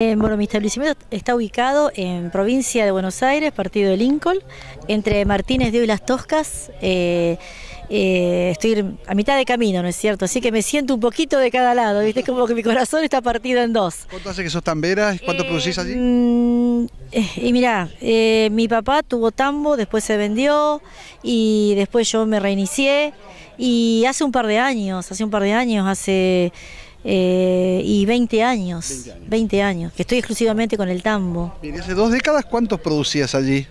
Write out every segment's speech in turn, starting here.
Eh, bueno, mi establecimiento está ubicado en provincia de Buenos Aires, partido de Lincoln, entre Martínez de y Las Toscas. Eh, eh, estoy a mitad de camino, ¿no es cierto? Así que me siento un poquito de cada lado, ¿viste? como que mi corazón está partido en dos. ¿Cuánto hace que sos tambera? ¿Cuánto producís allí? Mm, y mirá, mi papá tuvo tambo, después se vendió y después yo me reinicié. Y hace un par de años, hace un par de años, hace eh, y 20 años, 20 años, que estoy exclusivamente con el tambo. Y hace dos décadas cuántos producías allí?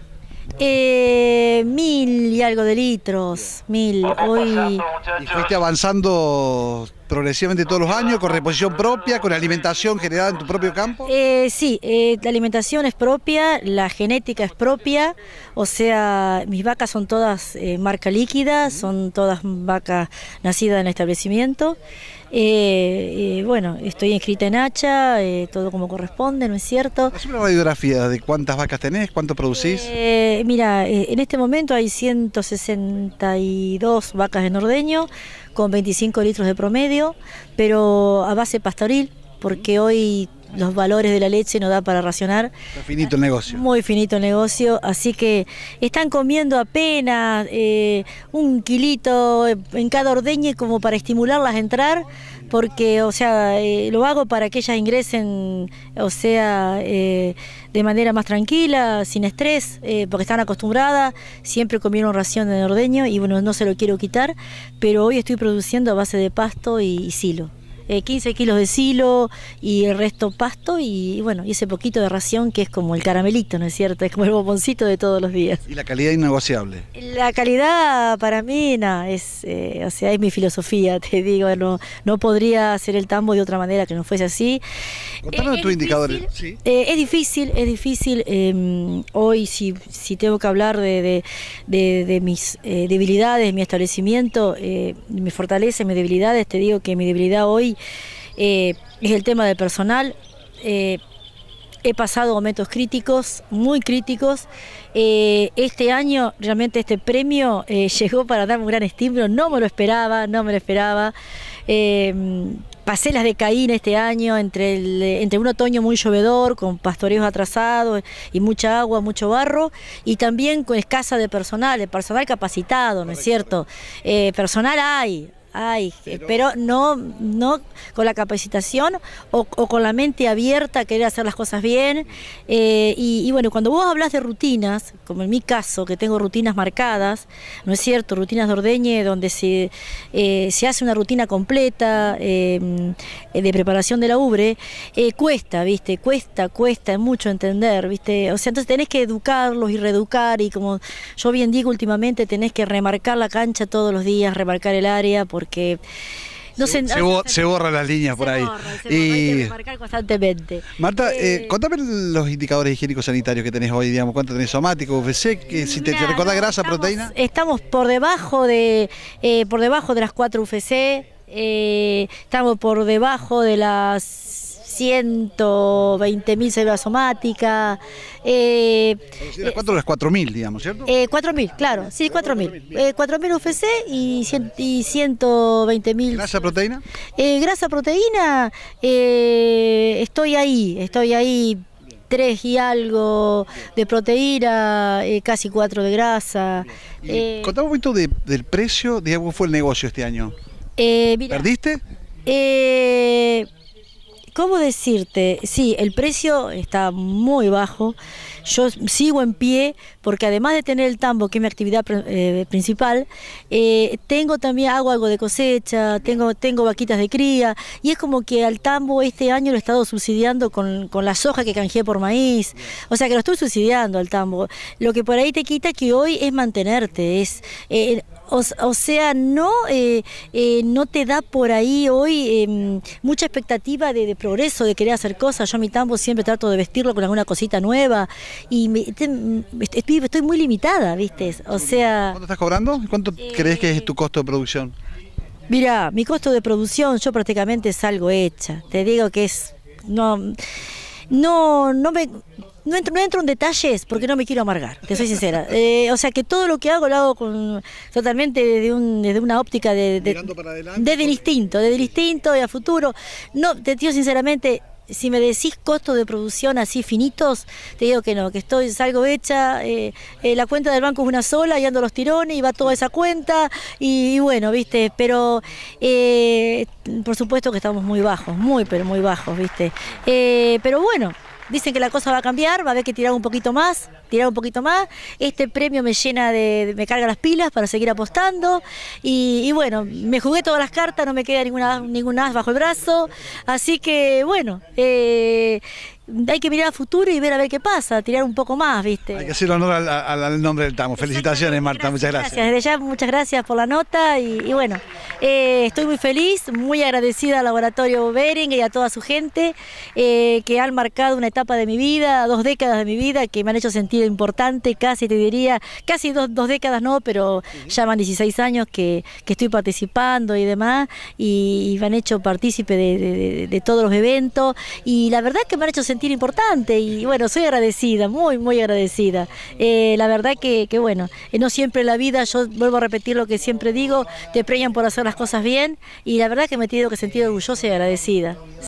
Eh, mil y algo de litros, mil. Hoy... ¿Y fuiste avanzando progresivamente todos los años, con reposición propia, con alimentación generada en tu propio campo? Eh, sí, eh, la alimentación es propia, la genética es propia, o sea, mis vacas son todas eh, marca líquida, son todas vacas nacidas en el establecimiento. Eh, bueno, estoy inscrita en hacha, todo como corresponde, ¿no es cierto? Siempre una radiografía de cuántas vacas tenés, cuánto producís. mira, en este momento hay 162 vacas en ordeño con 25 litros de promedio, pero a base pastoril, porque hoy los valores de la leche no da para racionar. finito el negocio. Muy finito el negocio, así que están comiendo apenas eh, un kilito en cada ordeñe como para estimularlas a entrar, porque, o sea, eh, lo hago para que ellas ingresen, o sea, eh, de manera más tranquila, sin estrés, porque están acostumbradas, siempre comieron ración de ordeño y bueno, no se lo quiero quitar, pero hoy estoy produciendo a base de pasto y silo. 15 eh, kilos de silo y el resto pasto y, bueno, y ese poquito de ración que es como el caramelito, ¿no es cierto? Es como el bomboncito de todos los días. ¿Y la calidad innegociable? La calidad para mí, no, es, eh, es mi filosofía, te digo, no, no podría hacer el tambo de otra manera que no fuese así. Contanos eh, tus indicadores. es difícil, es difícil. Em, hoy, si, tengo que hablar de, mis debilidades, mi establecimiento, eh, mi fortaleza, mis debilidades, te digo que mi debilidad hoy eh, es el tema del personal. Eh, he pasado momentos críticos, muy críticos. Eh, este año realmente este premio llegó para darme un gran estímulo, no me lo esperaba, no me lo esperaba. pasé las de Caín este año entre, entre un otoño muy llovedor, con pastoreos atrasados y mucha agua, mucho barro, y también con escasa de personal, de personal capacitado, ¿no es cierto? personal hay, Ay, eh, pero, no, no con la capacitación o, con la mente abierta a querer hacer las cosas bien. Eh, y, bueno, cuando vos hablas de rutinas, como en mi caso, que tengo rutinas marcadas, ¿no es cierto? Rutinas de ordeñe donde se, eh, hace una rutina completa de preparación de la ubre, cuesta, ¿viste? Cuesta, cuesta mucho entender, ¿viste? O sea, entonces tenés que educarlos y reeducar y como yo bien digo últimamente, tenés que remarcar la cancha todos los días, remarcar el área, porque que No se, borran las líneas por ahí. y... constantemente. Marta, eh, eh, contame los indicadores higiénicos sanitarios que tenés hoy, digamos, cuánto tenés somático, UFC, si te, te recordás grasa, proteína. Estamos por debajo de, eh, por debajo de las 4 UFC, estamos por debajo de las 120.000 células somáticas. Eh, las 4 eh, 4.000, digamos, ¿cierto? 4.000, eh, claro, sí, 4.000. 4.000 UFC y, y 120.000. ¿Grasa proteína? Eh, grasa proteína, estoy ahí, estoy ahí. 3 y algo de proteína, casi 4 de grasa. Contamos Contame un poquito del precio, digamos, fue el negocio este año. Eh, ¿Perdiste? ¿Cómo decirte? Sí, el precio está muy bajo. Yo sigo en pie porque además de tener el tambo, que es mi actividad eh, principal, eh, tengo también, hago algo de cosecha, tengo, tengo vaquitas de cría y es como que al tambo este año lo he estado subsidiando con, con la soja que canjeé por maíz. O sea que lo estoy subsidiando al tambo. Lo que por ahí te quita que hoy es mantenerte, es... Eh, o, sea, no, eh, eh, no te da por ahí hoy em, mucha expectativa de, progreso, de querer hacer cosas. Yo mi tambo siempre trato de vestirlo con alguna cosita nueva y mm, estoy, muy limitada, ¿viste? O sea... ¿Cuánto estás cobrando? ¿Cuánto crees que es tu costo de producción? Mira, mi costo de producción yo prácticamente salgo hecha. Te digo que es... No, no, no me no entro, en detalles porque no me quiero amargar, te soy sincera. Eh, o sea que todo lo que hago lo hago con, totalmente desde, una óptica de, para desde el instinto, desde el instinto y a futuro. No, te digo sinceramente, si me decís costos de producción así finitos, te digo que no, que estoy, salgo hecha, eh, eh, la cuenta del banco es una sola y ando los tirones y va toda esa cuenta y, bueno, viste, pero por supuesto que estamos muy bajos, muy, pero muy bajos, viste. pero bueno, dicen que la cosa va a cambiar, va a haber que tirar un poquito más, tirar un poquito más. Este premio me llena de, me carga las pilas para seguir apostando. Y, bueno, me jugué todas las cartas, no me queda ninguna, ninguna bajo el brazo. Así que bueno, eh, hay que mirar al futuro y ver a ver qué pasa, tirar un poco más, ¿viste? Hay que hacer honor al, nombre del Tamo. Felicitaciones, Marta, muchas gracias. Gracias, desde ya muchas gracias por la nota y, y bueno. Eh, estoy muy feliz, muy agradecida al Laboratorio Bering y a toda su gente eh, que han marcado una etapa de mi vida, dos décadas de mi vida, que me han hecho sentir importante, casi te diría, casi dos, décadas no, pero ya van 16 años que, estoy participando y demás, y, me han hecho partícipe de, todos los eventos, y la verdad que me han hecho sentir importante, y bueno, soy agradecida, muy, muy agradecida. Eh, la verdad que, bueno, no siempre la vida, yo vuelvo a repetir lo que siempre digo, te preñan por hacer las cosas bien y la verdad que me he tenido que sentir orgullosa y agradecida.